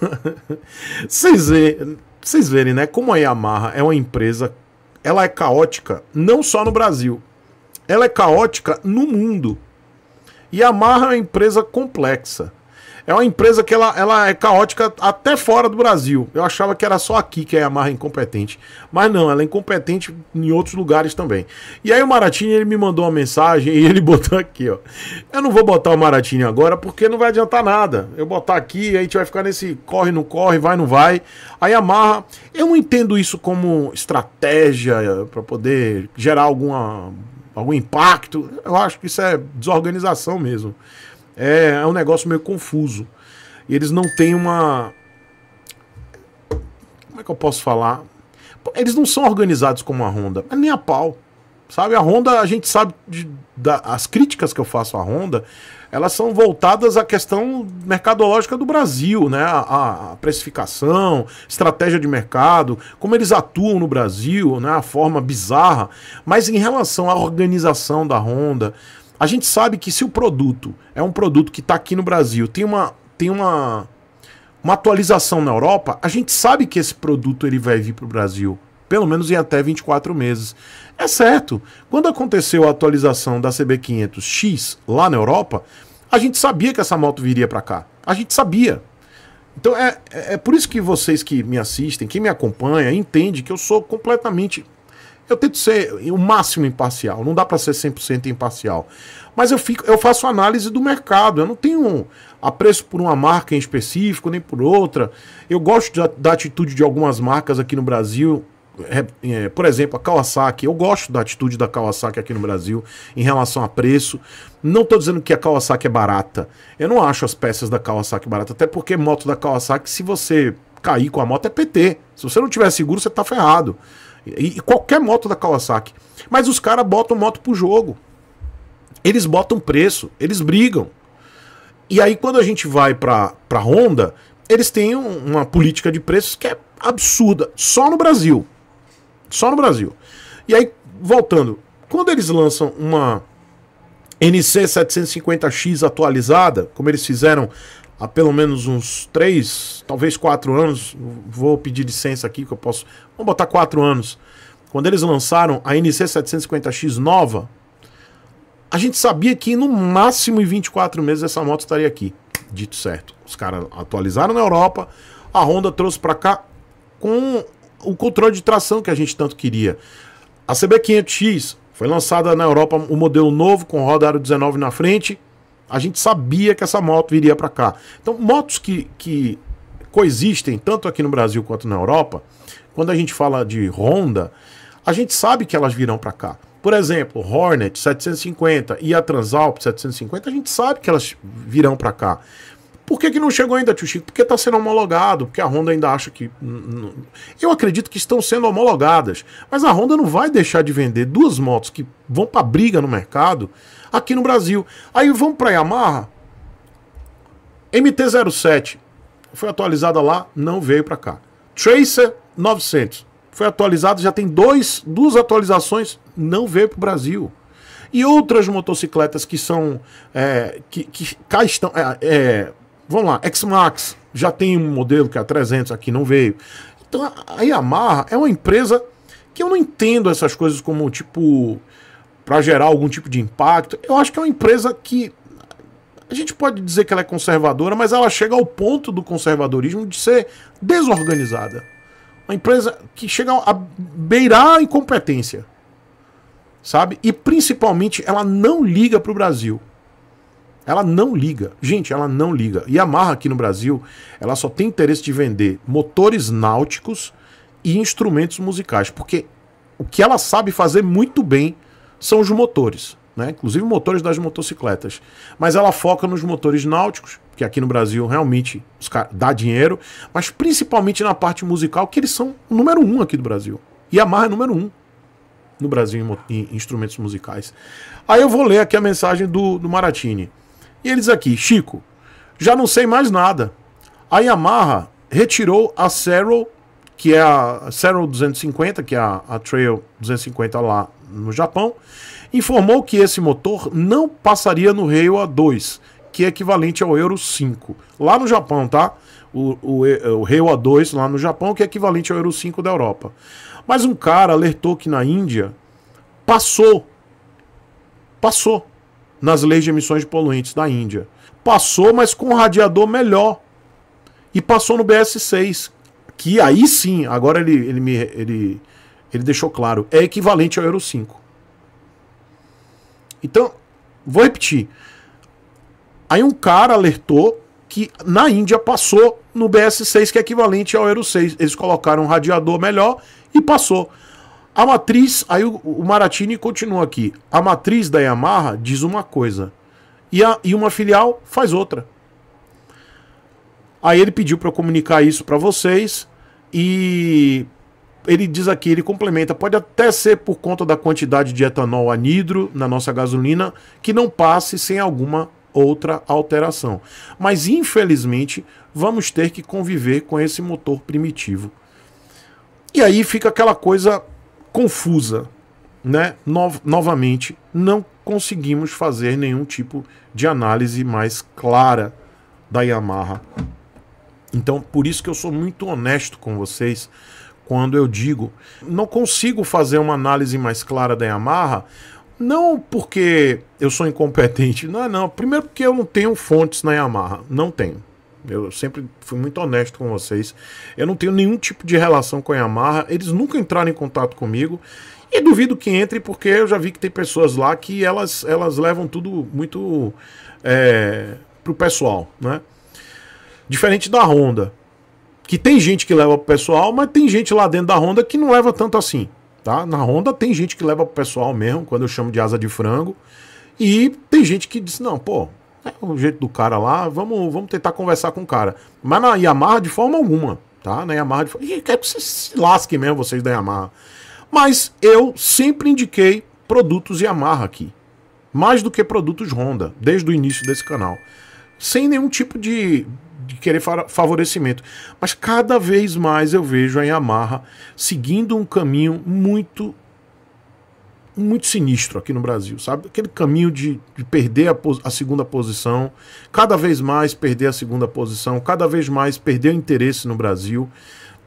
vocês, verem, vocês verem, né? Como a Yamaha é uma empresa, ela é caótica não só no Brasil, ela é caótica no mundo. Yamaha é uma empresa complexa. É uma empresa que ela, ela é caótica até fora do Brasil. Eu achava que era só aqui que a Yamaha é incompetente. Mas não, ela é incompetente em outros lugares também. E aí o Maratini ele me mandou uma mensagem e ele botou aqui, ó. Eu não vou botar o Maratini agora porque não vai adiantar nada. Eu botar aqui, aí a gente vai ficar nesse corre, não corre, vai, não vai. A Yamaha, eu não entendo isso como estratégia para poder gerar alguma algum impacto. Eu acho que isso é desorganização mesmo. É, é um negócio meio confuso. E eles não têm uma. Como é que eu posso falar? Eles não são organizados como a Honda, é nem a pau. Sabe, a Honda, a gente sabe, de, da, as críticas que eu faço à Honda, elas são voltadas à questão mercadológica do Brasil, né? A, a, precificação, estratégia de mercado, como eles atuam no Brasil, né? A forma bizarra. Mas em relação à organização da Honda, a gente sabe que se o produto é um produto que está aqui no Brasil, tem uma tem uma uma atualização na Europa, a gente sabe que esse produto ele vai vir para o Brasil, pelo menos em até 24 meses. É certo. Quando aconteceu a atualização da CB500X lá na Europa, a gente sabia que essa moto viria para cá. A gente sabia. Então é, é, é por isso que vocês que me assistem, quem me acompanha, entende que eu sou completamente eu tento ser o máximo imparcial, não dá para ser 100% imparcial. Mas eu, fico, eu faço análise do mercado, eu não tenho apreço por uma marca em específico, nem por outra. Eu gosto da, da atitude de algumas marcas aqui no Brasil, é, é, por exemplo, a Kawasaki, eu gosto da atitude da Kawasaki aqui no Brasil em relação a preço. Não estou dizendo que a Kawasaki é barata. Eu não acho as peças da Kawasaki barata, até porque moto da Kawasaki, se você cair com a moto, é PT. Se você não tiver seguro, você está ferrado. E, e qualquer moto da Kawasaki. Mas os caras botam moto pro jogo. Eles botam preço, eles brigam. E aí quando a gente vai pra, pra Honda, eles têm um, uma política de preços que é absurda. Só no Brasil. Só no Brasil. E aí, voltando, quando eles lançam uma NC 750X atualizada, como eles fizeram há pelo menos uns três, talvez quatro anos. Vou pedir licença aqui que eu posso. Vamos botar quatro anos. Quando eles lançaram a NC750X nova, a gente sabia que no máximo em 24 meses essa moto estaria aqui. Dito certo. Os caras atualizaram na Europa, a Honda trouxe para cá com o controle de tração que a gente tanto queria. A CB500X foi lançada na Europa o um modelo novo com roda aro 19 na frente, a gente sabia que essa moto viria para cá. Então, motos que, que coexistem tanto aqui no Brasil quanto na Europa, quando a gente fala de Honda, a gente sabe que elas virão para cá. Por exemplo, Hornet 750 e a Transalp 750, a gente sabe que elas virão para cá. Por que, que não chegou ainda, tio Chico? Porque está sendo homologado, porque a Honda ainda acha que. Eu acredito que estão sendo homologadas, mas a Honda não vai deixar de vender duas motos que vão para briga no mercado aqui no Brasil. Aí vamos para Yamaha, MT-07, foi atualizada lá, não veio para cá. Tracer 900, foi atualizada, já tem dois, duas atualizações, não veio para o Brasil. E outras motocicletas que são, é, que, que cá estão, é, é, vamos lá, X-Max, já tem um modelo que é a 300 aqui, não veio. Então a Yamaha é uma empresa que eu não entendo essas coisas como tipo para gerar algum tipo de impacto. Eu acho que é uma empresa que a gente pode dizer que ela é conservadora, mas ela chega ao ponto do conservadorismo de ser desorganizada. Uma empresa que chega a beirar a incompetência. Sabe? E principalmente ela não liga para o Brasil. Ela não liga. Gente, ela não liga. E a Marra aqui no Brasil, ela só tem interesse de vender motores náuticos e instrumentos musicais, porque o que ela sabe fazer muito bem são os motores, né? inclusive motores das motocicletas. Mas ela foca nos motores náuticos, que aqui no Brasil realmente dá dinheiro, mas principalmente na parte musical, que eles são o número um aqui do Brasil. E a marca é número um no Brasil em, instrumentos musicais. Aí eu vou ler aqui a mensagem do, do Maratini. E eles aqui, Chico, já não sei mais nada. A Yamaha retirou a Serral, que é a Serral 250, que é a, a Trail 250 lá no Japão, informou que esse motor não passaria no Rail A2, que é equivalente ao Euro 5. Lá no Japão, tá? O, o, o Rail A2 lá no Japão, que é equivalente ao Euro 5 da Europa. Mas um cara alertou que na Índia passou. Passou nas leis de emissões de poluentes da Índia. Passou, mas com um radiador melhor. E passou no BS6. Que aí sim, agora ele, ele, me, ele ele deixou claro, é equivalente ao Euro 5. Então, vou repetir. Aí um cara alertou que na Índia passou no BS6, que é equivalente ao Euro 6. Eles colocaram um radiador melhor e passou. A matriz, aí o, o Maratini continua aqui. A matriz da Yamaha diz uma coisa e, a, e uma filial faz outra. Aí ele pediu para eu comunicar isso para vocês e ele diz aqui, ele complementa, pode até ser por conta da quantidade de etanol anidro na nossa gasolina que não passe sem alguma outra alteração. Mas infelizmente vamos ter que conviver com esse motor primitivo. E aí fica aquela coisa confusa, né? No novamente, não conseguimos fazer nenhum tipo de análise mais clara da Yamaha. Então, por isso que eu sou muito honesto com vocês quando eu digo não consigo fazer uma análise mais clara da Yamaha, não porque eu sou incompetente, não é não. Primeiro porque eu não tenho fontes na Yamaha, não tenho. Eu sempre fui muito honesto com vocês. Eu não tenho nenhum tipo de relação com a Yamaha. Eles nunca entraram em contato comigo. E duvido que entre, porque eu já vi que tem pessoas lá que elas, elas levam tudo muito é, pro pessoal, né? Diferente da Honda que tem gente que leva pro pessoal, mas tem gente lá dentro da Honda que não leva tanto assim, tá? Na Honda tem gente que leva pro pessoal mesmo, quando eu chamo de asa de frango, e tem gente que diz, não, pô, é o jeito do cara lá, vamos, vamos tentar conversar com o cara. Mas na Yamaha de forma alguma, tá? Na Yamaha de forma... E quero que vocês se lasquem mesmo, vocês da Yamaha. Mas eu sempre indiquei produtos Yamaha aqui, mais do que produtos Honda, desde o início desse canal. Sem nenhum tipo de de querer favorecimento. Mas cada vez mais eu vejo a Yamaha seguindo um caminho muito muito sinistro aqui no Brasil, sabe? Aquele caminho de, de perder a, a, segunda posição, cada vez mais perder a segunda posição, cada vez mais perder o interesse no Brasil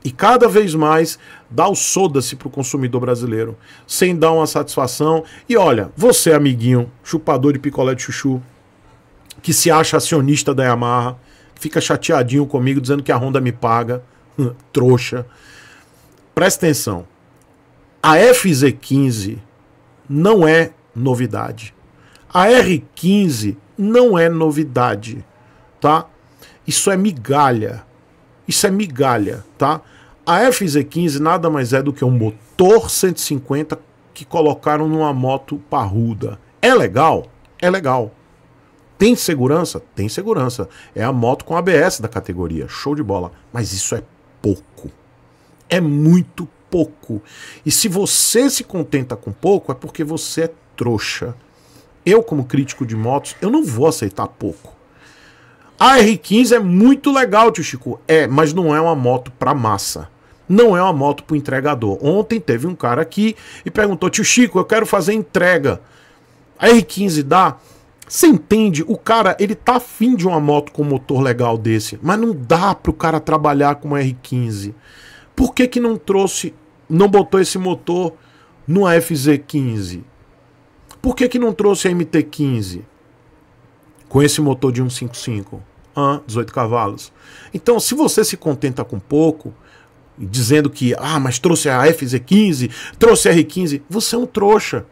e cada vez mais dar o soda-se para o consumidor brasileiro, sem dar uma satisfação. E olha, você, amiguinho, chupador de picolé de chuchu, que se acha acionista da Yamaha, fica chateadinho comigo dizendo que a Honda me paga, hum, trouxa. Presta atenção. A FZ15 não é novidade. A R15 não é novidade, tá? Isso é migalha. Isso é migalha, tá? A FZ15 nada mais é do que um motor 150 que colocaram numa moto parruda. É legal? É legal. Tem segurança? Tem segurança. É a moto com ABS da categoria. Show de bola. Mas isso é pouco. É muito pouco. E se você se contenta com pouco, é porque você é trouxa. Eu, como crítico de motos, eu não vou aceitar pouco. A R15 é muito legal, tio Chico. É, mas não é uma moto pra massa. Não é uma moto pro entregador. Ontem teve um cara aqui e perguntou: Tio Chico, eu quero fazer entrega. A R15 dá? Você entende? O cara, ele tá afim de uma moto com motor legal desse, mas não dá pro cara trabalhar com uma R15. Por que que não trouxe, não botou esse motor numa FZ15? Por que que não trouxe a MT15? Com esse motor de 155, ah, 18 cavalos. Então, se você se contenta com pouco, dizendo que, ah, mas trouxe a FZ15, trouxe a R15, você é um trouxa.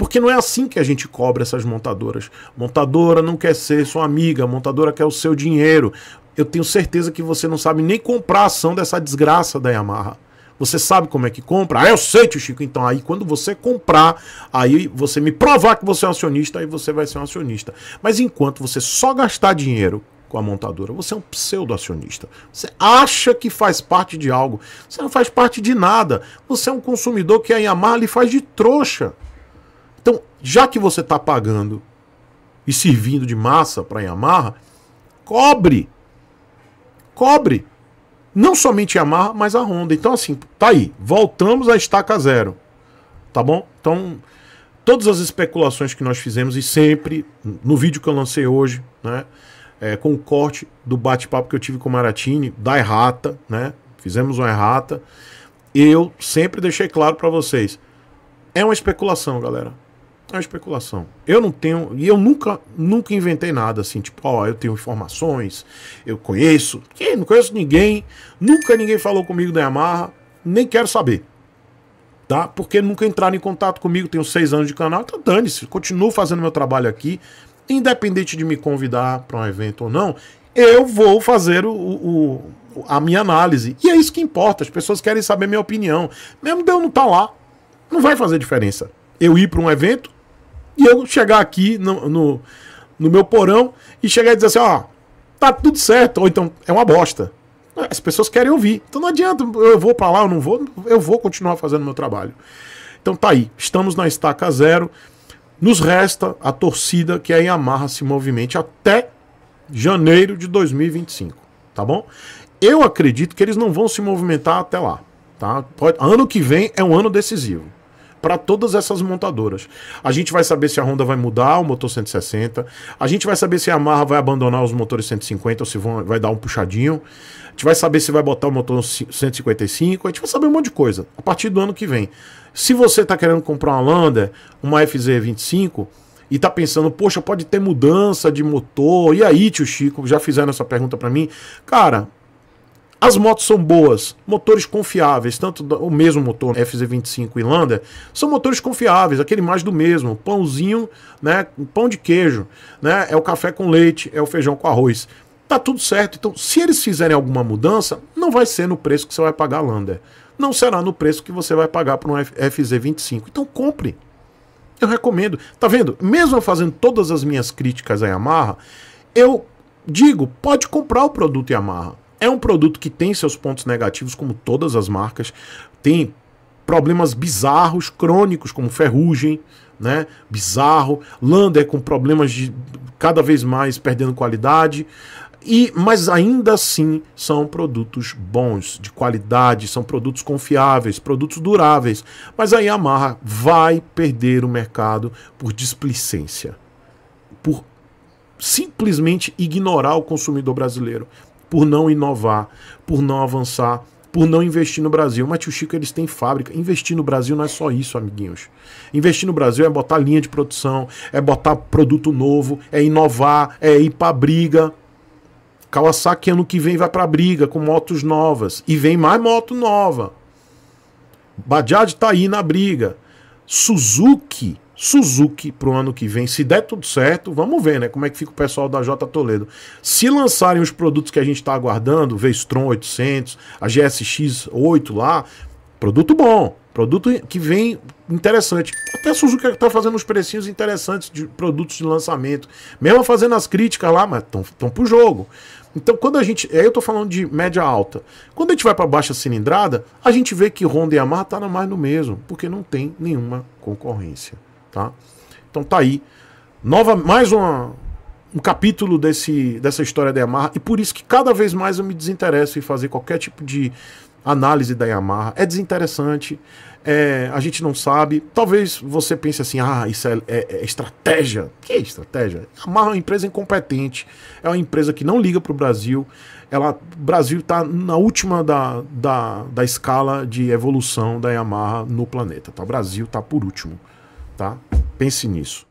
Porque não é assim que a gente cobra essas montadoras. Montadora não quer ser sua amiga, montadora quer o seu dinheiro. Eu tenho certeza que você não sabe nem comprar a ação dessa desgraça da Yamaha. Você sabe como é que compra? Ah, eu sei, tio Chico. Então, aí quando você comprar, aí você me provar que você é um acionista, aí você vai ser um acionista. Mas enquanto você só gastar dinheiro com a montadora, você é um pseudo-acionista. Você acha que faz parte de algo. Você não faz parte de nada. Você é um consumidor que a Yamaha lhe faz de trouxa já que você está pagando e servindo de massa para Yamaha, cobre. Cobre. Não somente Yamaha, mas a Honda. Então, assim, tá aí. Voltamos à estaca zero. Tá bom? Então, todas as especulações que nós fizemos e sempre, no vídeo que eu lancei hoje, né? É, com o corte do bate-papo que eu tive com o Maratini, da errata, né? Fizemos uma errata. Eu sempre deixei claro para vocês. É uma especulação, galera. É uma especulação. Eu não tenho. E eu nunca, nunca inventei nada assim, tipo, ó, oh, eu tenho informações, eu conheço. Que não conheço ninguém. Nunca ninguém falou comigo da Yamaha. Nem quero saber. Tá? Porque nunca entraram em contato comigo. Tenho seis anos de canal. Então dane-se. Continuo fazendo meu trabalho aqui. Independente de me convidar para um evento ou não, eu vou fazer o, o, a minha análise. E é isso que importa. As pessoas querem saber minha opinião. Mesmo de eu não estar tá lá, não vai fazer diferença. Eu ir para um evento e eu chegar aqui no, no, no meu porão e chegar e dizer assim, ó, tá tudo certo, ou então é uma bosta. As pessoas querem ouvir. Então não adianta, eu vou para lá, eu não vou, eu vou continuar fazendo meu trabalho. Então tá aí, estamos na estaca zero. Nos resta a torcida que a é Yamaha se movimente até janeiro de 2025, tá bom? Eu acredito que eles não vão se movimentar até lá, tá? Pode, ano que vem é um ano decisivo para todas essas montadoras. A gente vai saber se a Honda vai mudar o motor 160, a gente vai saber se a Yamaha vai abandonar os motores 150 ou se vão, vai dar um puxadinho, a gente vai saber se vai botar o motor 155, a gente vai saber um monte de coisa a partir do ano que vem. Se você está querendo comprar uma Lander, uma FZ25 e está pensando, poxa, pode ter mudança de motor, e aí, tio Chico, já fizeram essa pergunta para mim, cara. As motos são boas, motores confiáveis, tanto o mesmo motor FZ25 e Lander, são motores confiáveis, aquele mais do mesmo, pãozinho, né, pão de queijo, né, é o café com leite, é o feijão com arroz. Tá tudo certo. Então, se eles fizerem alguma mudança, não vai ser no preço que você vai pagar a Lander. Não será no preço que você vai pagar para um FZ25. Então, compre. Eu recomendo. Tá vendo? Mesmo fazendo todas as minhas críticas à Yamaha, eu digo, pode comprar o produto Yamaha. É um produto que tem seus pontos negativos, como todas as marcas. Tem problemas bizarros, crônicos, como ferrugem, né? Bizarro. Lander com problemas de cada vez mais perdendo qualidade. E, mas ainda assim são produtos bons, de qualidade, são produtos confiáveis, produtos duráveis. Mas a Yamaha vai perder o mercado por displicência, por simplesmente ignorar o consumidor brasileiro por não inovar, por não avançar, por não investir no Brasil. Mas tio Chico, eles têm fábrica. Investir no Brasil não é só isso, amiguinhos. Investir no Brasil é botar linha de produção, é botar produto novo, é inovar, é ir para briga. Kawasaki ano que vem vai para briga com motos novas e vem mais moto nova. Bajaj tá aí na briga. Suzuki Suzuki para o ano que vem. Se der tudo certo, vamos ver, né? Como é que fica o pessoal da J Toledo. Se lançarem os produtos que a gente está aguardando, Vestron 800, a GSX 8 lá, produto bom, produto que vem interessante. Até a Suzuki está fazendo uns precinhos interessantes de produtos de lançamento. Mesmo fazendo as críticas lá, mas estão para o jogo. Então, quando a gente. Aí eu estou falando de média alta. Quando a gente vai para baixa cilindrada, a gente vê que Honda e Yamaha tá mais no mesmo, porque não tem nenhuma concorrência. Tá? Então tá aí. Nova, mais uma, um capítulo desse, dessa história da Yamaha. E por isso que cada vez mais eu me desinteresso em fazer qualquer tipo de análise da Yamaha. É desinteressante. É, a gente não sabe. Talvez você pense assim: ah, isso é, é, é estratégia. Que estratégia? a Yamaha é uma empresa incompetente. É uma empresa que não liga para o Brasil. Ela, o Brasil está na última da, da, da escala de evolução da Yamaha no planeta. Tá? O Brasil está por último tá? Pense nisso.